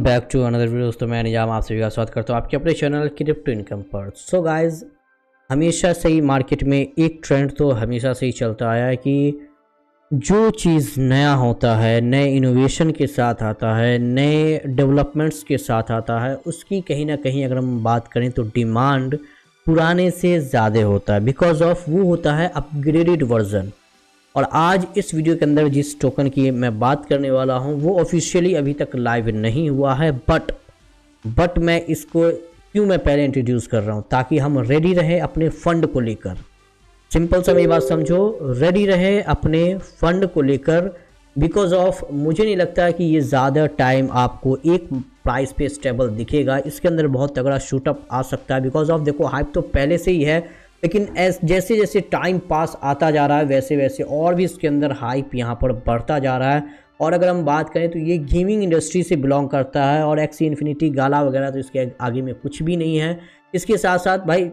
back to another video दोस्तों मैं निजाम आप सभी का स्वागत करता हूँ आपके अपने चैनल क्रिप्टो इनकम पर सो so गाइस हमेशा से ही मार्केट में एक ट्रेंड तो हमेशा से ही चलता आया है कि जो चीज़ नया होता है नए इनोवेशन के साथ आता है नए डेवलपमेंट्स के साथ आता है उसकी कहीं ना कहीं अगर हम बात करें तो डिमांड पुराने से ज़्यादा होता है बिकॉज ऑफ वो होता है अपग्रेडेड वर्जन और आज इस वीडियो के अंदर जिस टोकन की मैं बात करने वाला हूं वो ऑफिशियली अभी तक लाइव नहीं हुआ है बट बट मैं इसको क्यों मैं पहले इंट्रोड्यूस कर रहा हूं ताकि हम रेडी रहें अपने फंड को लेकर सिंपल सा मेरी बात समझो रेडी रहें अपने फंड को लेकर बिकॉज ऑफ मुझे नहीं लगता कि ये ज़्यादा टाइम आपको एक प्राइस पे स्टेबल दिखेगा इसके अंदर बहुत तगड़ा शूटअप आ सकता है बिकॉज ऑफ देखो हाइप तो पहले से ही है लेकिन एस जैसे जैसे टाइम पास आता जा रहा है वैसे वैसे और भी इसके अंदर हाइप यहाँ पर बढ़ता जा रहा है और अगर हम बात करें तो ये गेमिंग इंडस्ट्री से बिलोंग करता है और एक्सी इन्फिनिटी गाला वगैरह तो इसके आगे में कुछ भी नहीं है इसके साथ साथ भाई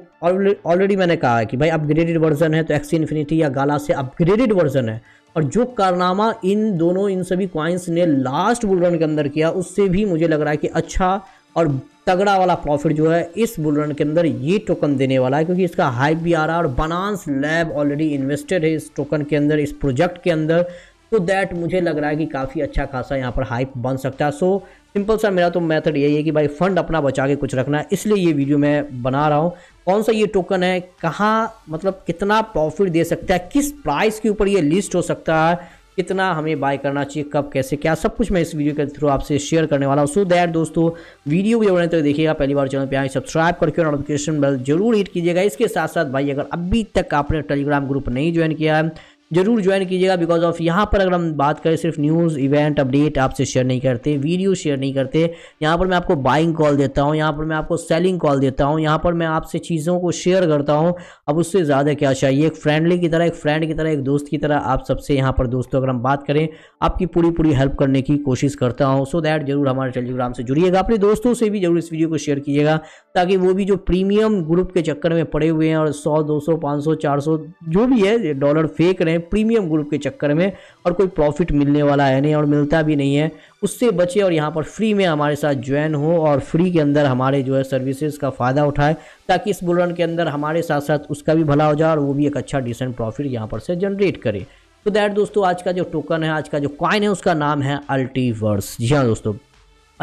ऑलरेडी मैंने कहा है कि भाई अपग्रेडेड वर्जन है तो एक्सी इन्फिनिटी या गाला से अपग्रेडेड वर्जन है और जो कारनामा इन दोनों इन सभी क्वाइंस ने लास्ट बुलरन के अंदर किया उससे भी मुझे लग रहा है कि अच्छा और तगड़ा वाला प्रॉफिट जो है इस बुलरन के अंदर ये टोकन देने वाला है क्योंकि इसका हाइप भी आ रहा है और बनांस लैब ऑलरेडी इन्वेस्टेड है इस टोकन के अंदर इस प्रोजेक्ट के अंदर तो दैट मुझे लग रहा है कि काफ़ी अच्छा खासा यहाँ पर हाइप बन सकता है सो सिंपल सा मेरा तो मेथड यही है कि भाई फंड अपना बचा के कुछ रखना है इसलिए ये वीडियो मैं बना रहा हूँ कौन सा ये टोकन है कहाँ मतलब कितना प्रॉफिट दे सकता है किस प्राइस के ऊपर ये लिस्ट हो सकता है कितना हमें बाय करना चाहिए कब कैसे क्या सब कुछ मैं इस वीडियो के थ्रू आपसे शेयर करने वाला हूँ सो दैट दोस्तों वीडियो भी बने तक तो देखिएगा पहली बार चैनल पर आए सब्सक्राइब करके और नोटिफिकेशन बेल जरूर हिट कीजिएगा इसके साथ साथ भाई अगर अभी तक आपने टेलीग्राम ग्रुप नहीं ज्वाइन किया है जरूर ज्वाइन कीजिएगा बिकॉज ऑफ यहाँ पर अगर हम बात करें सिर्फ न्यूज़ इवेंट अपडेट आपसे शेयर नहीं करते वीडियो शेयर नहीं करते यहाँ पर मैं आपको बाइंग कॉल देता हूँ यहाँ पर मैं आपको सेलिंग कॉल देता हूँ यहाँ पर मैं आपसे चीज़ों को शेयर करता हूँ अब उससे ज़्यादा क्या चाहिए एक फ्रेंडली की तरह एक फ्रेंड की तरह एक दोस्त की तरह आप सबसे यहाँ पर दोस्तों अगर हम बात करें आपकी पूरी पूरी हेल्प करने की कोशिश करता हूँ सो दैट जरूर हमारे टेलीग्राम से जुड़िएगा अपने दोस्तों से भी जरूर इस वीडियो को शेयर कीजिएगा ताकि वो भी जो प्रीमियम ग्रुप के चक्कर में पड़े हुए हैं और सौ दो सौ पाँच सौ चार सौ जो भी है डॉलर फेंक रहे हैं हैं प्रीमियम ग्रुप के चक्कर में और कोई प्रॉफिट मिलने वाला है नहीं और मिलता भी नहीं है उससे बचे और यहाँ पर फ्री में हमारे साथ ज्वाइन हो और फ्री के अंदर हमारे जो है सर्विसेज का फ़ायदा उठाए ताकि इस बुलरन के अंदर हमारे साथ साथ उसका भी भला हो जाए और वो भी एक अच्छा डिसेंट प्रॉफिट यहाँ पर से जनरेट करे तो दैट दोस्तों आज का जो टोकन है आज का जो कॉइन है उसका नाम है अल्टीवर्स जी हाँ दोस्तों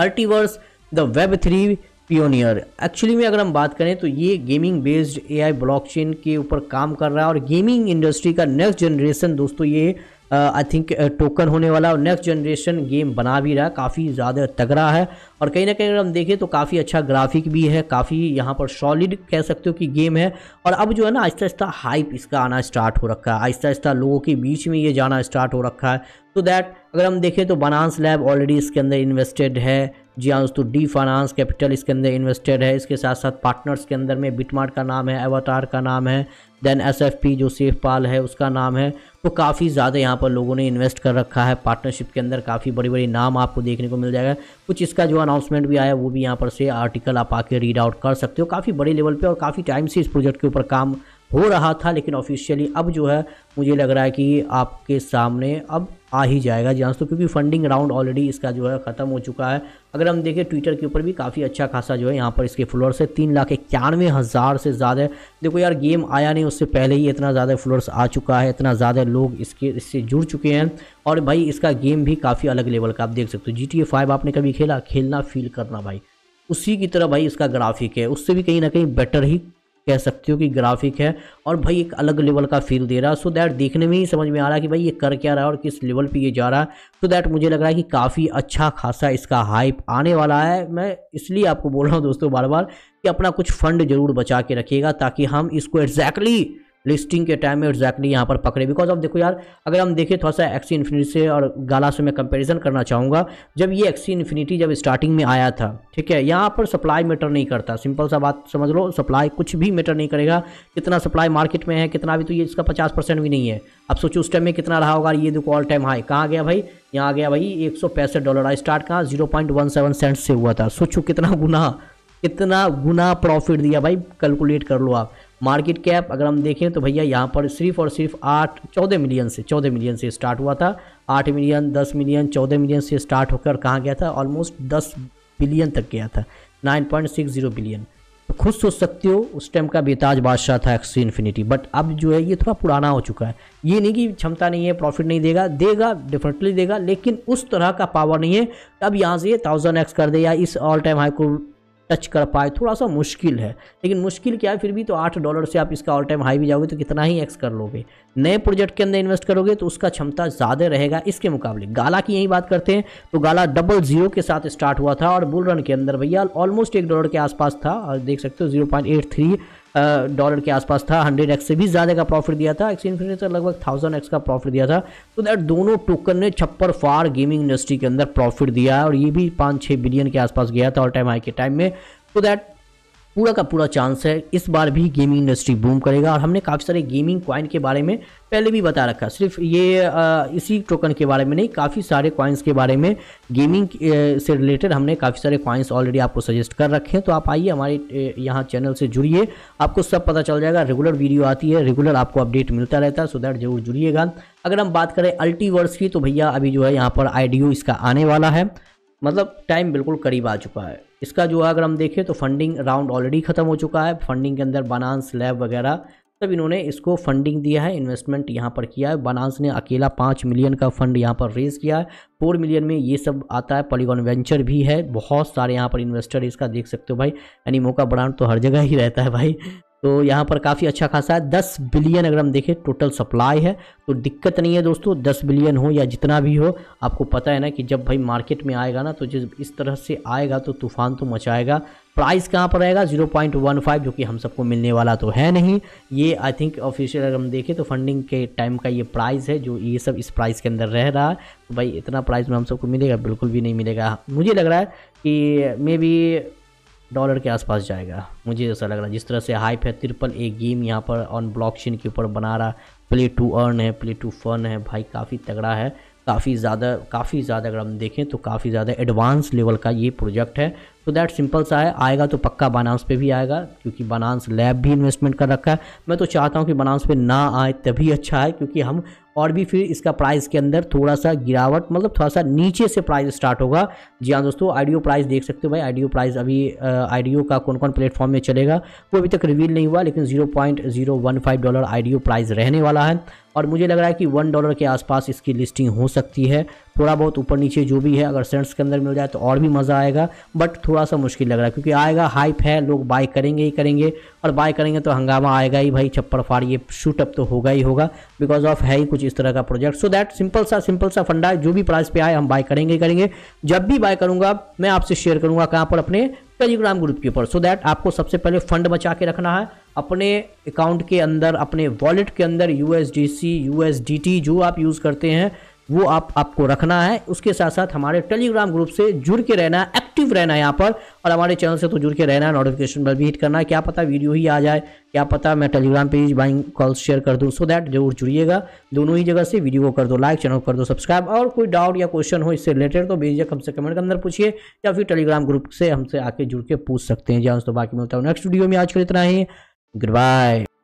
Ultiverse the web three pioneer actually में अगर हम बात करें तो ये गेमिंग बेस्ड एआई ब्लॉकचेन के ऊपर काम कर रहा है और गेमिंग इंडस्ट्री का नेक्स्ट जनरेशन दोस्तों ये आई थिंक टोकन होने वाला और नेक्स्ट जनरेशन गेम बना भी रहा है काफ़ी ज़्यादा तगड़ा है और कहीं ना कहीं अगर हम देखें तो काफ़ी अच्छा ग्राफिक भी है काफ़ी यहाँ पर सॉलिड कह सकते हो कि गेम है और अब जो है ना आहिस्ता आहिस्ता हाइप इसका आना स्टार्ट हो रखा है आहिस्ता आहिस्ता लोगों के बीच में ये जाना स्टार्ट हो रखा है तो दैट अगर हम देखें तो बनास लैब ऑलरेडी इसके अंदर इन्वेस्टेड है जी हाँ दोस्तों डी फाइनेंस कैपिटल इसके अंदर इन्वेस्टेड है इसके साथ साथ पार्टनर्स के अंदर में बिटमार्ट का नाम है एवाटार का नाम है देन एसएफपी जो सेफ पाल है उसका नाम है तो काफ़ी ज़्यादा यहाँ पर लोगों ने इन्वेस्ट कर रखा है पार्टनरशिप के अंदर काफ़ी बड़ी बड़ी नाम आपको देखने को मिल जाएगा कुछ इसका जो अनाउंसमेंट भी आया वो भी यहाँ पर से आर्टिकल आप आके रीड आउट कर सकते हो काफ़ी बड़े लेवल पर और काफ़ी टाइम से इस प्रोजेक्ट के ऊपर काम हो रहा था लेकिन ऑफिशियली अब जो है मुझे लग रहा है कि आपके सामने अब आ ही जाएगा चांस तो क्योंकि फंडिंग राउंड ऑलरेडी इसका जो है ख़त्म हो चुका है अगर हम देखें ट्विटर के ऊपर भी काफ़ी अच्छा खासा जो है यहाँ पर इसके फ्लोर्स है तीन लाख इक्यानवे हज़ार से ज़्यादा देखो यार गेम आया नहीं उससे पहले ही इतना ज़्यादा फ्लोर्स आ चुका है इतना ज़्यादा लोग इसके इससे जुड़ चुके हैं और भाई इसका गेम भी काफ़ी अलग लेवल का आप देख सकते हो जी टी आपने कभी खेला खेलना फील करना भाई उसी की तरह भाई इसका ग्राफिक है उससे भी कहीं ना कहीं बेटर ही कह सकते हो कि ग्राफिक है और भाई एक अलग लेवल का फील दे रहा है सो दैट देखने में ही समझ में आ रहा है कि भाई ये कर क्या रहा है और किस लेवल पे ये जा रहा है सो दैट मुझे लग रहा है कि काफ़ी अच्छा खासा इसका हाइप आने वाला है मैं इसलिए आपको बोल रहा हूँ दोस्तों बार बार कि अपना कुछ फंड जरूर बचा के रखिएगा ताकि हम इसको एग्जैक्टली exactly लिस्टिंग के टाइम में एग्जैक्टली यहाँ पर पकड़े बिकॉज ऑफ देखो यार अगर हम देखें थोड़ा सा एक्सी इन्फिनिटी से और गाला से मैं कंपेरिजन करना चाहूँगा जब ये एक्सी इन्फिनिटी जब स्टार्टिंग में आया था ठीक है यहाँ पर सप्लाई मैटर नहीं करता सिंपल सा बात समझ लो सप्लाई कुछ भी मैटर नहीं करेगा कितना सप्लाई मार्केट में है कितना भी तो ये इसका पचास परसेंट भी नहीं है अब सोचो उस टाइम में कितना रहा होगा ये देखो ऑल टाइम हाई कहाँ गया भाई यहाँ गया भाई एक सौ पैंसठ डॉलर स्टार्ट कहाँ zero point one seven cent से हुआ था सोचो कितना गुना कितना गुना प्रॉफिट दिया भाई कैलकुलेट कर लो आप मार्केट कैप अगर हम देखें तो भैया यहाँ पर सिर्फ और सिर्फ आठ चौदह मिलियन से चौदह मिलियन से स्टार्ट हुआ था आठ मिलियन दस मिलियन चौदह मिलियन से स्टार्ट होकर कहाँ गया था ऑलमोस्ट दस बिलियन तक गया था nine point six zero billion खुद सोच सकते हो उस टाइम का बेताज बादशाह था एक्सी इन्फिनिटी बट अब जो है ये थोड़ा पुराना हो चुका है ये नहीं कि क्षमता नहीं है प्रॉफिट नहीं देगा देगा डेफिनेटली देगा लेकिन उस तरह का पावर नहीं है अब यहाँ से ये थाउजेंड एक्स कर दे या इस ऑल टाइम हाई को टच कर पाए थोड़ा सा मुश्किल है लेकिन मुश्किल क्या है फिर भी तो आठ डॉलर से आप इसका ऑल टाइम हाई भी जाओगे तो कितना ही एक्स कर लोगे नए प्रोजेक्ट के अंदर इन्वेस्ट करोगे तो उसका क्षमता ज़्यादा रहेगा इसके मुकाबले गाला की यही बात करते हैं तो गाला डबल जीरो के साथ स्टार्ट हुआ था और बुल रन के अंदर भैया ऑलमोस्ट एक डॉलर के आसपास था और देख सकते हो zero point eight three dollar के आसपास था हंड्रेड एक्स से भी ज़्यादा का प्रॉफिट दिया था एक्स इन्फिनिटी से लगभग थाउजेंड एक्स का प्रॉफिट दिया था तो दैट दोनों टोकन ने छप्पर फार गेमिंग इंडस्ट्री के अंदर प्रॉफिट दिया और ये भी पाँच छः बिलियन के आसपास गया था ऑल टाइम आई के टाइम में तो दैट पूरा का पूरा चांस है इस बार भी गेमिंग इंडस्ट्री बूम करेगा और हमने काफ़ी सारे गेमिंग कॉइन के बारे में पहले भी बता रखा सिर्फ ये आ, इसी टोकन के बारे में नहीं काफ़ी सारे कॉइन्स के बारे में गेमिंग से रिलेटेड हमने काफ़ी सारे कॉइन्स ऑलरेडी आपको सजेस्ट कर रखे हैं तो आप आइए हमारे यहाँ चैनल से जुड़िए आपको सब पता चल जाएगा रेगुलर वीडियो आती है रेगुलर आपको अपडेट मिलता रहता है सो दैट जरूर जुड़िएगा अगर हम बात करें अल्टीवर्स की तो भैया अभी जो है यहाँ पर आई इसका आने वाला है मतलब टाइम बिल्कुल करीब आ चुका है इसका जो है अगर हम देखें तो फंडिंग राउंड ऑलरेडी ख़त्म हो चुका है फंडिंग के अंदर बनांस लैब वगैरह तब इन्होंने इसको फंडिंग दिया है इन्वेस्टमेंट यहाँ पर किया है बनानस ने अकेला पाँच मिलियन का फंड यहाँ पर रेज़ किया है फोर मिलियन में ये सब आता है पॉलीगॉन वेंचर भी है बहुत सारे यहाँ पर इन्वेस्टर इसका देख सकते हो भाई एनिमो का ब्रांड तो हर जगह ही रहता है भाई तो यहाँ पर काफ़ी अच्छा खासा है दस बिलियन अगर हम देखें टोटल सप्लाई है तो दिक्कत नहीं है दोस्तों दस बिलियन हो या जितना भी हो आपको पता है ना कि जब भाई मार्केट में आएगा ना तो जिस इस तरह से आएगा तो तूफान तो मचाएगा प्राइस कहाँ पर रहेगा 0.15 जो कि हम सबको मिलने वाला तो है नहीं ये आई थिंक ऑफिशियल अगर हम देखें तो फंडिंग के टाइम का ये प्राइस है जो ये सब इस प्राइस के अंदर रह रहा है तो भाई इतना प्राइस में हम सबको मिलेगा बिल्कुल भी नहीं मिलेगा मुझे लग रहा है कि मे बी डॉलर के आसपास जाएगा मुझे ऐसा लग रहा है जिस तरह से हाइप है ट्रिपल ए गेम यहाँ पर ऑन ब्लॉक के ऊपर बना रहा प्ले टू अर्न है प्ले टू फन है भाई काफ़ी तगड़ा है काफ़ी ज़्यादा काफ़ी ज़्यादा अगर हम देखें तो काफ़ी ज़्यादा एडवांस लेवल का ये प्रोजेक्ट है तो दैट सिंपल सा है आएगा तो पक्का बनानस पे भी आएगा क्योंकि बनानस लैब भी इन्वेस्टमेंट कर रखा है मैं तो चाहता हूँ कि बनानस पे ना आए तभी अच्छा है क्योंकि हम और भी फिर इसका प्राइस के अंदर थोड़ा सा गिरावट मतलब थोड़ा सा नीचे से प्राइस स्टार्ट होगा जी हाँ दोस्तों आइडियो प्राइस देख सकते हो भाई आइडियो प्राइस अभी आइडियो का कौन कौन प्लेटफॉर्म में चलेगा वो अभी तक रिवील नहीं हुआ लेकिन जीरो डॉलर आइडियो प्राइस रहने वाला है और मुझे लग रहा है कि वन डॉलर के आसपास इसकी लिस्टिंग हो सकती है थोड़ा बहुत ऊपर नीचे जो भी है अगर सेंट्स के अंदर मिल जाए तो और भी मज़ा आएगा बट थोड़ा सा मुश्किल लग रहा है क्योंकि आएगा हाइप है लोग बाई करेंगे ही करेंगे और बाय करेंगे तो हंगामा आएगा ही भाई छप्पड़ फाड़ ये शूटअप तो होगा ही होगा बिकॉज ऑफ है ही कुछ इस तरह का प्रोजेक्ट सो दैट सिंपल सा सिंपल सा फंडा जो भी प्राइस पे आए हम बाय करेंगे ही करेंगे जब भी बाय करूंगा मैं आपसे शेयर करूंगा कहाँ पर अपने टेलीग्राम ग्रुप के ऊपर सो दैट आपको सबसे पहले फंड बचा के रखना है अपने अकाउंट के अंदर अपने वॉलेट के अंदर यू एस जो आप यूज़ करते हैं वो आप आपको रखना है उसके साथ साथ हमारे टेलीग्राम ग्रुप से जुड़ के रहना है एक्टिव रहना है यहाँ पर और हमारे चैनल से तो जुड़ के रहना है नोटिफिकेशन बेल भी हिट करना है क्या पता वीडियो ही आ जाए क्या पता मैं टेलीग्राम पे बाइंग कॉल शेयर कर दूँ सो दैट जरूर जुड़िएगा दोनों ही जगह से वीडियो को कर दो लाइक चैनल कर दो सब्सक्राइब और कोई डाउट या क्वेश्चन हो इससे रिलेटेड तो बेजक हमसे कमेंट के अंदर पूछिए या फिर टेलीग्राम ग्रुप से हमसे आके जुड़ के पूछ सकते हैं जहाँ तो बाकी मिलता हूँ नेक्स्ट वीडियो में आज कल इतना ही गुड बाय